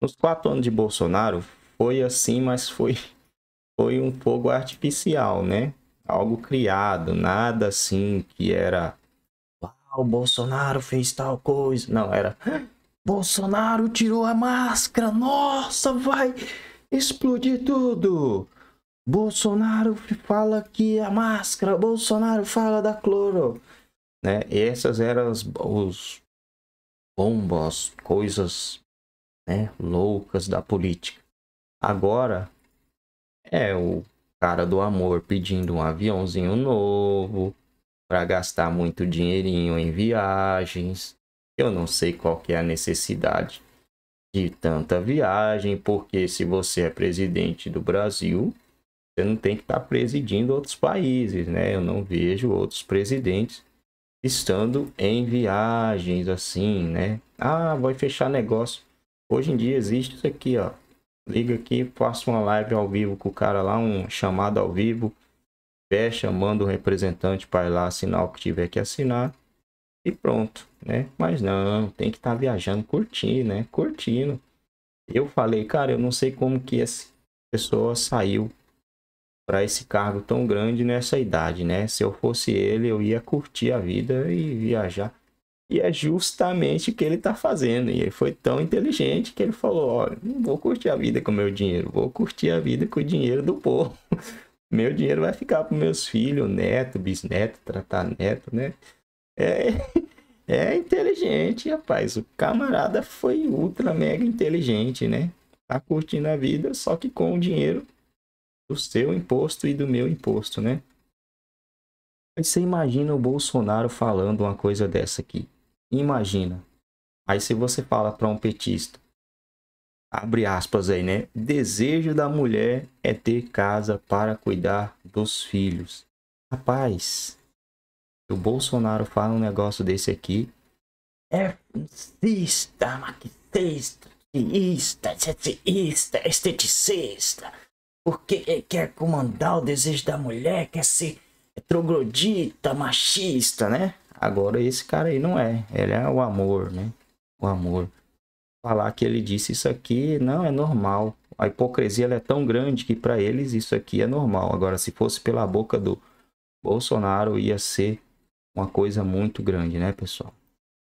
Nos quatro anos de Bolsonaro, foi assim, mas foi, foi um fogo artificial, né? Algo criado, nada assim que era. Uau, Bolsonaro fez tal coisa. Não, era. Bolsonaro tirou a máscara, nossa, vai explodir tudo. Bolsonaro fala que a máscara, Bolsonaro fala da cloro. Né? E essas eram as os bombas, coisas né, loucas da política. Agora é o cara do amor pedindo um aviãozinho novo para gastar muito dinheirinho em viagens. Eu não sei qual que é a necessidade de tanta viagem, porque se você é presidente do Brasil, você não tem que estar tá presidindo outros países, né? Eu não vejo outros presidentes estando em viagens assim, né? Ah, vai fechar negócio Hoje em dia existe isso aqui, ó. Liga aqui, faço uma live ao vivo com o cara lá, um chamado ao vivo. Fecha, manda o representante para ir lá assinar o que tiver que assinar. E pronto, né? Mas não, tem que estar tá viajando, curtindo, né? Curtindo. Eu falei, cara, eu não sei como que essa pessoa saiu para esse cargo tão grande nessa idade, né? Se eu fosse ele, eu ia curtir a vida e viajar. E é justamente o que ele está fazendo. E ele foi tão inteligente que ele falou: olha, não vou curtir a vida com o meu dinheiro, vou curtir a vida com o dinheiro do povo. Meu dinheiro vai ficar para meus filhos, neto, bisneto, tratar neto, né? É, é inteligente, rapaz. O camarada foi ultra mega inteligente, né? Tá curtindo a vida, só que com o dinheiro do seu imposto e do meu imposto, né? Você imagina o Bolsonaro falando uma coisa dessa aqui? Imagina. Aí se você fala para um petista, abre aspas aí, né? Desejo da mulher é ter casa para cuidar dos filhos. Rapaz, o Bolsonaro fala um negócio desse aqui, é francista, marxista, teísta, esteticista, esteticista, porque quer comandar o desejo da mulher, quer ser troglodita, machista, né? Agora esse cara aí não é. Ele é o amor, né? O amor. Falar que ele disse isso aqui não é normal. A hipocrisia é tão grande que para eles isso aqui é normal. Agora, se fosse pela boca do Bolsonaro, ia ser uma coisa muito grande, né, pessoal?